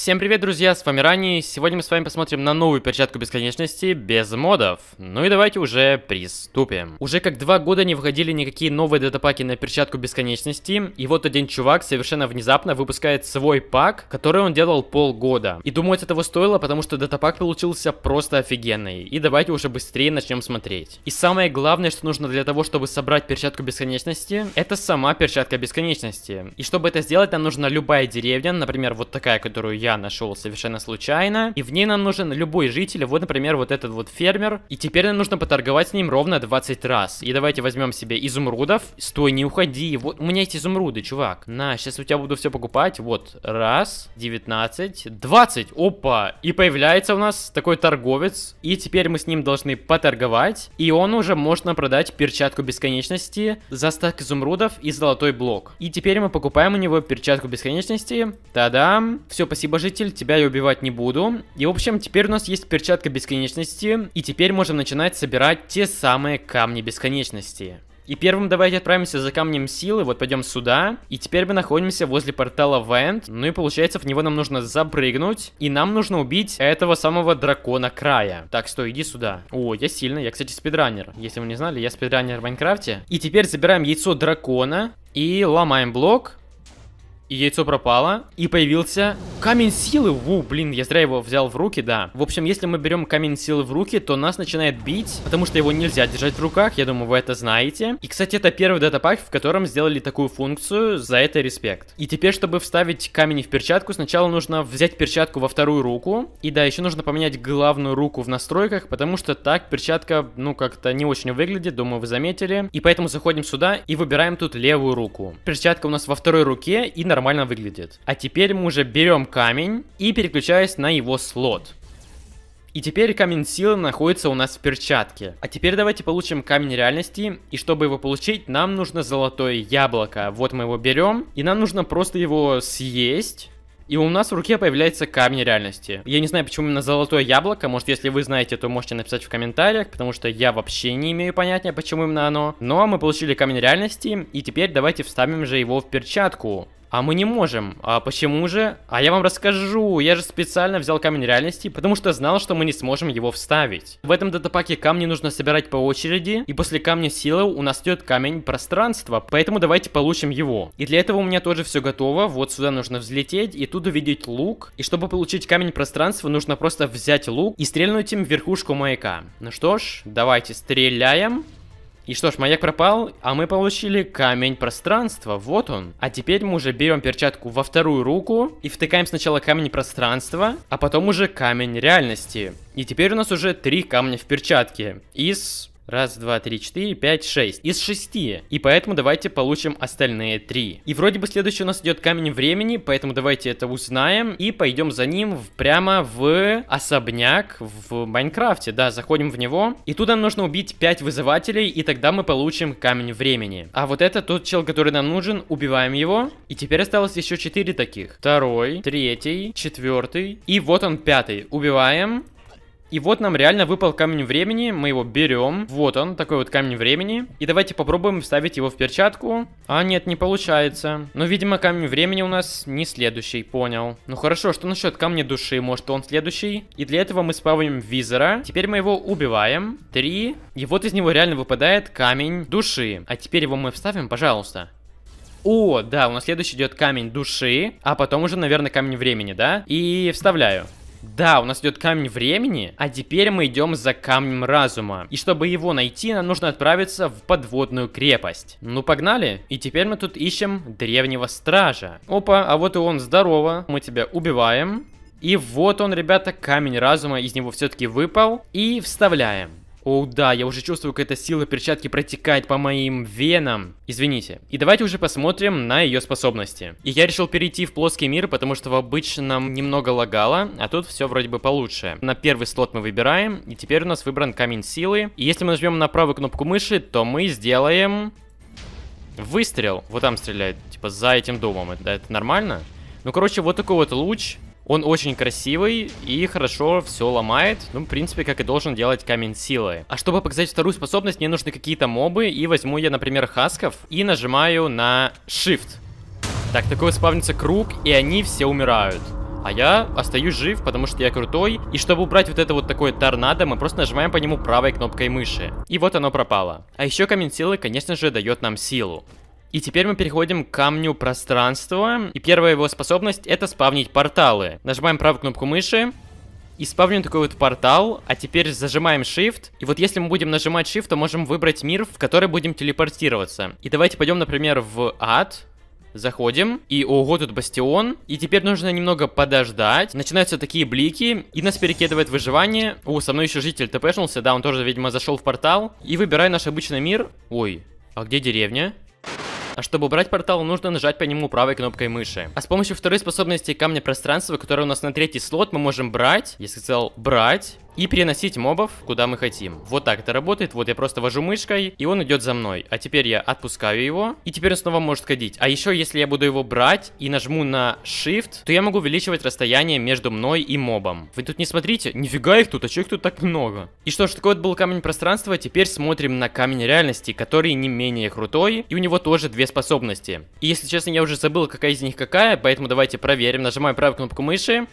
Всем привет, друзья, с вами Рани. Сегодня мы с вами посмотрим на новую перчатку бесконечности без модов. Ну и давайте уже приступим. Уже как два года не выходили никакие новые датапаки на перчатку бесконечности, и вот один чувак совершенно внезапно выпускает свой пак, который он делал полгода. И думать этого стоило, потому что датапак получился просто офигенный. И давайте уже быстрее начнем смотреть. И самое главное, что нужно для того, чтобы собрать перчатку бесконечности, это сама перчатка бесконечности. И чтобы это сделать, нам нужна любая деревня, например, вот такая, которую я я нашел совершенно случайно. И в ней нам нужен любой житель, вот, например, вот этот вот фермер. И теперь нам нужно поторговать с ним ровно 20 раз. И давайте возьмем себе изумрудов. Стой, не уходи. Вот, у меня есть изумруды, чувак. На, сейчас у тебя буду все покупать. Вот, раз, 19, 20. Опа! И появляется у нас такой торговец. И теперь мы с ним должны поторговать. И он уже может нам продать перчатку бесконечности за стак изумрудов и золотой блок. И теперь мы покупаем у него перчатку бесконечности. Та-дам! Все, спасибо, небожитель, тебя я убивать не буду. И в общем, теперь у нас есть перчатка бесконечности, и теперь можем начинать собирать те самые камни бесконечности. И первым давайте отправимся за камнем силы, вот пойдем сюда. И теперь мы находимся возле портала Вент. Ну и получается, в него нам нужно запрыгнуть. И нам нужно убить этого самого дракона края. Так, стой, иди сюда. О, я сильный. я, кстати, спидранер. Если вы не знали, я спидранер в Майнкрафте. И теперь забираем яйцо дракона. И ломаем блок и яйцо пропало, и появился камень силы. Ву, блин, я зря его взял в руки, да. В общем, если мы берем камень силы в руки, то нас начинает бить, потому что его нельзя держать в руках, я думаю, вы это знаете. И, кстати, это первый датапак, в котором сделали такую функцию, за это респект. И теперь, чтобы вставить камень в перчатку, сначала нужно взять перчатку во вторую руку, и да, еще нужно поменять главную руку в настройках, потому что так перчатка, ну, как-то не очень выглядит, думаю, вы заметили. И поэтому заходим сюда и выбираем тут левую руку. Перчатка у нас во второй руке, и на нормально выглядит. А теперь мы уже берем камень и переключаясь на его слот. И теперь камень силы находится у нас в перчатке. А теперь давайте получим камень реальности. И чтобы его получить, нам нужно золотое яблоко. Вот мы его берем. И нам нужно просто его съесть. И у нас в руке появляется камень реальности. Я не знаю, почему именно золотое яблоко. Может, если вы знаете, то можете написать в комментариях, потому что я вообще не имею понятия, почему именно оно. Но ну, а мы получили камень реальности, и теперь давайте вставим же его в перчатку. А мы не можем. А почему же? А я вам расскажу. Я же специально взял камень реальности, потому что знал, что мы не сможем его вставить. В этом датапаке камни нужно собирать по очереди, и после камня силы у нас идет камень пространства, поэтому давайте получим его. И для этого у меня тоже все готово. Вот сюда нужно взлететь и тут увидеть лук. И чтобы получить камень пространства, нужно просто взять лук и стрельнуть им в верхушку маяка. Ну что ж, давайте стреляем. И что ж, маяк пропал, а мы получили камень пространства, вот он. А теперь мы уже берем перчатку во вторую руку и втыкаем сначала камень пространства, а потом уже камень реальности. И теперь у нас уже три камня в перчатке из Раз, два, три, четыре, пять, шесть. Из шести. И поэтому давайте получим остальные три. И вроде бы следующий у нас идет камень времени, поэтому давайте это узнаем и пойдем за ним в, прямо в особняк в Майнкрафте. Да, заходим в него. И туда нам нужно убить пять вызывателей, и тогда мы получим камень времени. А вот это тот чел, который нам нужен, убиваем его. И теперь осталось еще четыре таких. Второй, третий, четвертый. И вот он пятый. Убиваем. И вот нам реально выпал камень времени, мы его берем. Вот он, такой вот камень времени. И давайте попробуем вставить его в перчатку. А нет, не получается. Но, видимо, камень времени у нас не следующий, понял. Ну хорошо, что насчет камня души? Может, он следующий? И для этого мы спавним визора. Теперь мы его убиваем. Три. И вот из него реально выпадает камень души. А теперь его мы вставим, пожалуйста. О, да, у нас следующий идет камень души, а потом уже, наверное, камень времени, да? И вставляю. Да, у нас идет камень времени, а теперь мы идем за камнем разума. И чтобы его найти, нам нужно отправиться в подводную крепость. Ну погнали. И теперь мы тут ищем древнего стража. Опа, а вот и он, здорово. Мы тебя убиваем. И вот он, ребята, камень разума из него все-таки выпал. И вставляем. Оу да, я уже чувствую, как эта сила перчатки протекает по моим венам. Извините. И давайте уже посмотрим на ее способности. И я решил перейти в плоский мир, потому что в обычном немного лагало, а тут все вроде бы получше. На первый слот мы выбираем, и теперь у нас выбран камень силы. И если мы нажмем на правую кнопку мыши, то мы сделаем... Выстрел. Вот там стреляет, типа, за этим домом. Это, это нормально? Ну, короче, вот такой вот луч он очень красивый и хорошо все ломает, ну, в принципе, как и должен делать камень силы. А чтобы показать вторую способность, мне нужны какие-то мобы, и возьму я, например, хасков, и нажимаю на Shift. Так, такой спавнится круг, и они все умирают. А я остаюсь жив, потому что я крутой. И чтобы убрать вот это вот такое торнадо, мы просто нажимаем по нему правой кнопкой мыши. И вот оно пропало. А еще камень силы, конечно же, дает нам силу. И теперь мы переходим к камню пространства. И первая его способность это спавнить порталы. Нажимаем правую кнопку мыши. И спавним такой вот портал, а теперь зажимаем Shift. И вот если мы будем нажимать Shift, то можем выбрать мир, в который будем телепортироваться. И давайте пойдем, например, в ад. Заходим. И ого, тут бастион. И теперь нужно немного подождать. Начинаются такие блики. И нас перекидывает выживание. О, со мной еще житель тпшнулся. Да, он тоже, видимо, зашел в портал. И выбираю наш обычный мир. Ой, а где деревня? а чтобы убрать портал, нужно нажать по нему правой кнопкой мыши. А с помощью второй способности камня пространства, который у нас на третий слот, мы можем брать, Если сказал брать, и переносить мобов куда мы хотим. Вот так это работает, вот я просто вожу мышкой, и он идет за мной. А теперь я отпускаю его, и теперь он снова может ходить. А еще, если я буду его брать и нажму на Shift, то я могу увеличивать расстояние между мной и мобом. Вы тут не смотрите? Нифига их тут, а что их тут так много? И что ж, такой вот был камень пространства, теперь смотрим на камень реальности, который не менее крутой, и у него тоже две способности. И если честно, я уже забыл, какая из них какая, поэтому давайте проверим. Нажимаю правую кнопку мыши,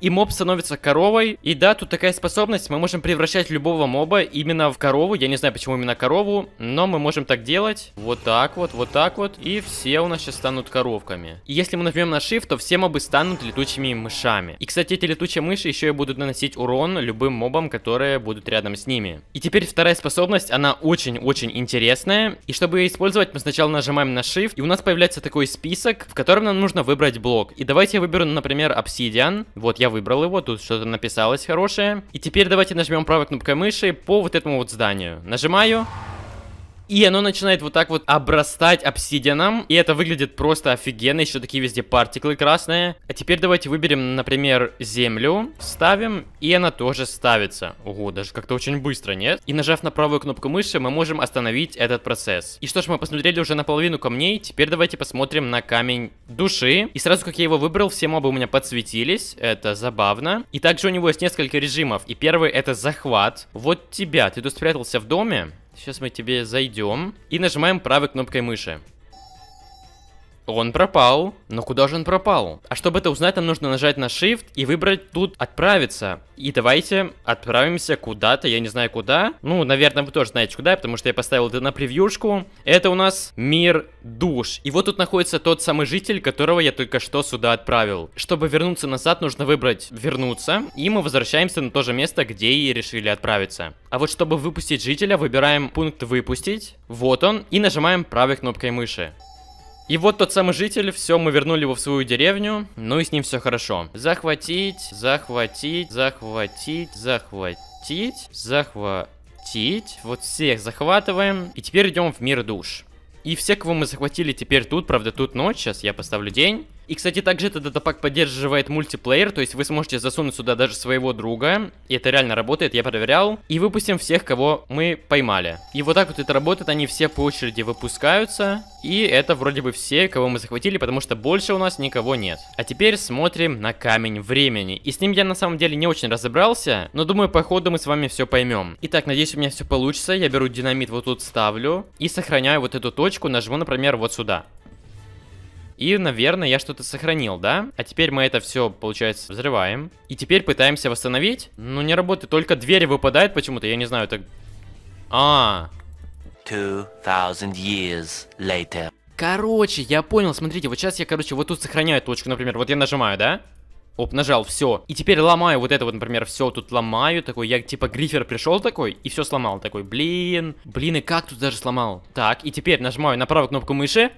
и моб становится коровой. И да, тут такая способность, мы можем превращать любого моба именно в корову. Я не знаю, почему именно корову, но мы можем так делать. Вот так вот, вот так вот. И все у нас сейчас станут коровками. И если мы нажмем на Shift, то все мобы станут летучими мышами. И, кстати, эти летучие мыши еще и будут наносить урон любым мобам, которые будут рядом с ними. И теперь вторая способность, она очень-очень интересная. И чтобы ее использовать, мы сначала нажимаем на Shift, и у нас появляется такой список, в котором нам нужно выбрать блок. И давайте я выберу, например, Obsidian. Вот, я выбрал его, тут что-то написалось хорошее. И теперь давайте нажмем правой кнопкой мыши по вот этому вот зданию. Нажимаю. И оно начинает вот так вот обрастать обсидианом. И это выглядит просто офигенно. Еще такие везде партиклы красные. А теперь давайте выберем, например, землю. Ставим. И она тоже ставится. Ого, даже как-то очень быстро, нет? И нажав на правую кнопку мыши, мы можем остановить этот процесс. И что ж, мы посмотрели уже наполовину камней. Теперь давайте посмотрим на камень души. И сразу как я его выбрал, все мобы у меня подсветились. Это забавно. И также у него есть несколько режимов. И первый это захват. Вот тебя. Ты тут спрятался в доме? Сейчас мы тебе зайдем и нажимаем правой кнопкой мыши. Он пропал. Но куда же он пропал? А чтобы это узнать, нам нужно нажать на Shift и выбрать тут «Отправиться». И давайте отправимся куда-то, я не знаю куда. Ну, наверное, вы тоже знаете куда, потому что я поставил это на превьюшку. Это у нас мир душ. И вот тут находится тот самый житель, которого я только что сюда отправил. Чтобы вернуться назад, нужно выбрать «Вернуться». И мы возвращаемся на то же место, где и решили отправиться. А вот чтобы выпустить жителя, выбираем пункт «Выпустить». Вот он. И нажимаем правой кнопкой мыши. И вот тот самый житель, все, мы вернули его в свою деревню, ну и с ним все хорошо. Захватить, захватить, захватить, захватить, захватить. Вот всех захватываем. И теперь идем в мир душ. И все, кого мы захватили теперь тут, правда тут ночь, сейчас я поставлю день. И, кстати, также этот датапак поддерживает мультиплеер, то есть вы сможете засунуть сюда даже своего друга. И это реально работает, я проверял. И выпустим всех, кого мы поймали. И вот так вот это работает, они все по очереди выпускаются. И это вроде бы все, кого мы захватили, потому что больше у нас никого нет. А теперь смотрим на камень времени. И с ним я на самом деле не очень разобрался, но думаю, по ходу мы с вами все поймем. Итак, надеюсь, у меня все получится. Я беру динамит вот тут ставлю и сохраняю вот эту точку, нажму, например, вот сюда. И, наверное, я что-то сохранил, да? А теперь мы это все, получается, взрываем. И теперь пытаемся восстановить. Ну, не работает, только двери выпадают. почему-то, я не знаю, так. А. -а, -а. years later. Короче, я понял, смотрите, вот сейчас я, короче, вот тут сохраняю точку, например, вот я нажимаю, да? Оп, нажал, все. И теперь ломаю вот это вот, например, все тут ломаю. Такой, я типа грифер пришел такой и все сломал. Такой, блин, блин, и как тут даже сломал? Так, и теперь нажимаю на правую кнопку мыши.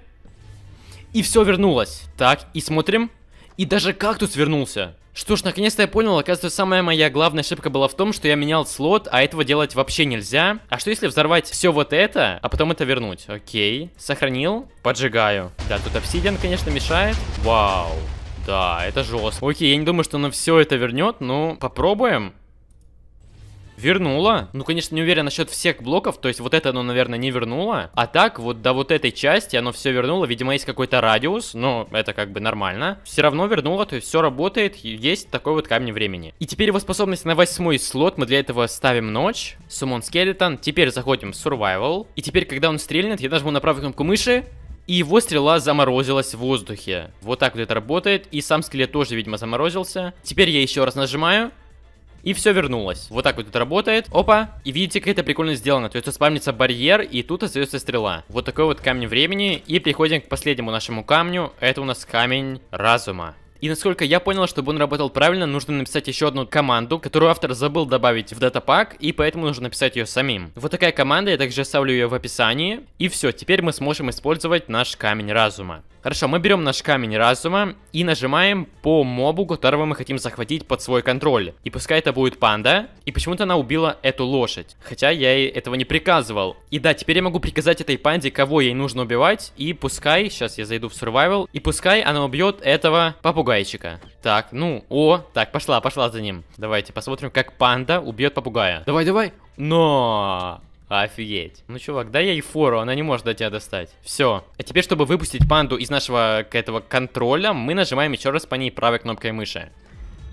И все вернулось. Так, и смотрим. И даже кактус вернулся. Что ж, наконец-то я понял, оказывается, самая моя главная ошибка была в том, что я менял слот, а этого делать вообще нельзя. А что если взорвать все вот это, а потом это вернуть? Окей, сохранил, поджигаю. Да, тут обсидиан, конечно, мешает. Вау. Да, это жестко. Окей, я не думаю, что она все это вернет, но попробуем. Вернула. Ну, конечно, не уверен насчет всех блоков. То есть вот это оно, наверное, не вернуло. А так, вот до вот этой части оно все вернуло. Видимо, есть какой-то радиус. Но это как бы нормально. Все равно вернуло. То есть все работает. Есть такой вот камень времени. И теперь его способность на восьмой слот. Мы для этого ставим ночь. Сумон скелетон. Теперь заходим в survival. И теперь, когда он стрельнет, я нажму на правую кнопку мыши. И его стрела заморозилась в воздухе. Вот так вот это работает. И сам скелет тоже, видимо, заморозился. Теперь я еще раз нажимаю и все вернулось. Вот так вот это работает. Опа. И видите, как это прикольно сделано. То есть тут барьер, и тут остается стрела. Вот такой вот камень времени. И приходим к последнему нашему камню. Это у нас камень разума. И насколько я понял, чтобы он работал правильно, нужно написать еще одну команду, которую автор забыл добавить в датапак, и поэтому нужно написать ее самим. Вот такая команда, я также оставлю ее в описании. И все, теперь мы сможем использовать наш камень разума. Хорошо, мы берем наш камень разума и нажимаем по мобу, которого мы хотим захватить под свой контроль. И пускай это будет панда, и почему-то она убила эту лошадь. Хотя я ей этого не приказывал. И да, теперь я могу приказать этой панде, кого ей нужно убивать, и пускай, сейчас я зайду в survival, и пускай она убьет этого попугая попугайчика. Так, ну, о, так, пошла, пошла за ним. Давайте посмотрим, как панда убьет попугая. Давай, давай. Но... Офигеть. Ну, чувак, дай ей фору, она не может до тебя достать. Все. А теперь, чтобы выпустить панду из нашего этого контроля, мы нажимаем еще раз по ней правой кнопкой мыши.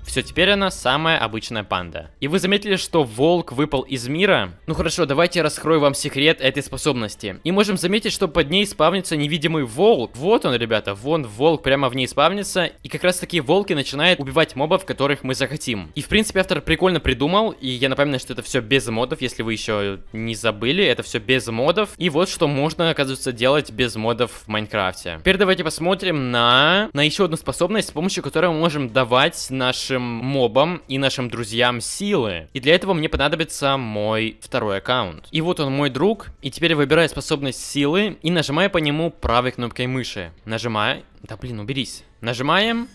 Все, теперь она самая обычная панда. И вы заметили, что волк выпал из мира? Ну хорошо, давайте я раскрою вам секрет этой способности. И можем заметить, что под ней спавнится невидимый волк. Вот он, ребята, вон волк прямо в ней спавнится. И как раз таки волки начинают убивать мобов, которых мы захотим. И в принципе автор прикольно придумал. И я напоминаю, что это все без модов, если вы еще не забыли. Это все без модов. И вот что можно, оказывается, делать без модов в Майнкрафте. Теперь давайте посмотрим на, на еще одну способность, с помощью которой мы можем давать нашим нашим мобам и нашим друзьям силы. И для этого мне понадобится мой второй аккаунт. И вот он мой друг, и теперь выбираю способность силы и нажимаю по нему правой кнопкой мыши. Нажимаю... Да блин, уберись. Нажимаем...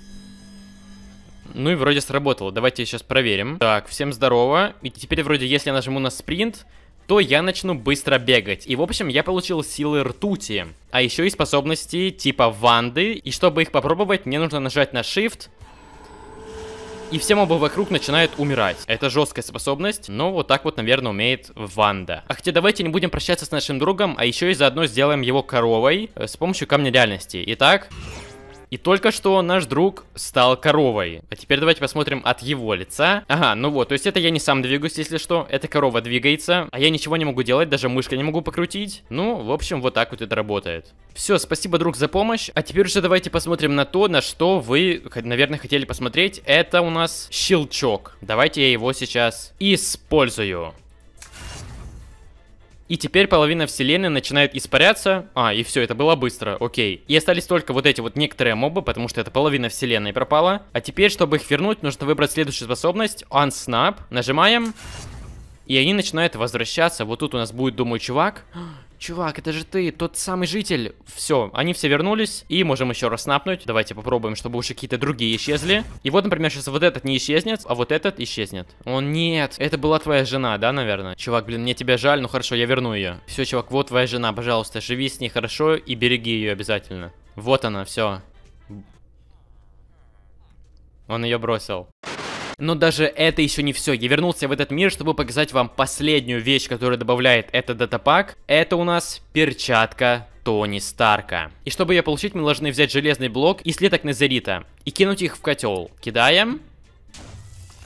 Ну и вроде сработало. Давайте сейчас проверим. Так, всем здорово. И теперь вроде, если я нажму на спринт, то я начну быстро бегать. И в общем, я получил силы ртути. А еще и способности типа ванды. И чтобы их попробовать, мне нужно нажать на shift, и все мобы вокруг начинают умирать. Это жесткая способность, но вот так вот, наверное, умеет Ванда. А хотя давайте не будем прощаться с нашим другом, а еще и заодно сделаем его коровой э, с помощью камня реальности. Итак... И только что наш друг стал коровой. А теперь давайте посмотрим от его лица. Ага, ну вот, то есть это я не сам двигаюсь, если что. Эта корова двигается, а я ничего не могу делать, даже мышкой не могу покрутить. Ну, в общем, вот так вот это работает. Все, спасибо, друг, за помощь. А теперь уже давайте посмотрим на то, на что вы, наверное, хотели посмотреть. Это у нас щелчок. Давайте я его сейчас использую. И теперь половина вселенной начинает испаряться. А, и все, это было быстро, окей. И остались только вот эти вот некоторые мобы, потому что это половина вселенной пропала. А теперь, чтобы их вернуть, нужно выбрать следующую способность. Unsnap. Нажимаем. И они начинают возвращаться. Вот тут у нас будет, думаю, чувак. Чувак, это же ты, тот самый житель. Все, они все вернулись. И можем еще раз снапнуть. Давайте попробуем, чтобы уже какие-то другие исчезли. И вот, например, сейчас вот этот не исчезнет, а вот этот исчезнет. Он нет. Это была твоя жена, да, наверное? Чувак, блин, мне тебя жаль, ну хорошо, я верну ее. Все, чувак, вот твоя жена, пожалуйста, живи с ней хорошо и береги ее обязательно. Вот она, все. Он ее бросил. Но даже это еще не все. Я вернулся в этот мир, чтобы показать вам последнюю вещь, которую добавляет этот датапак. Это у нас перчатка Тони Старка. И чтобы ее получить, мы должны взять железный блок и слиток Назарита и кинуть их в котел. Кидаем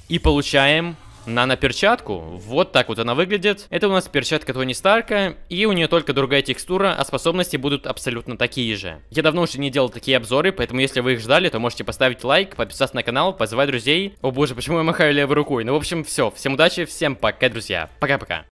и получаем наноперчатку. Вот так вот она выглядит. Это у нас перчатка Тони Старка, и у нее только другая текстура, а способности будут абсолютно такие же. Я давно уже не делал такие обзоры, поэтому если вы их ждали, то можете поставить лайк, подписаться на канал, позвать друзей. О боже, почему я махаю левой рукой? Ну, в общем, все. Всем удачи, всем пока, друзья. Пока-пока.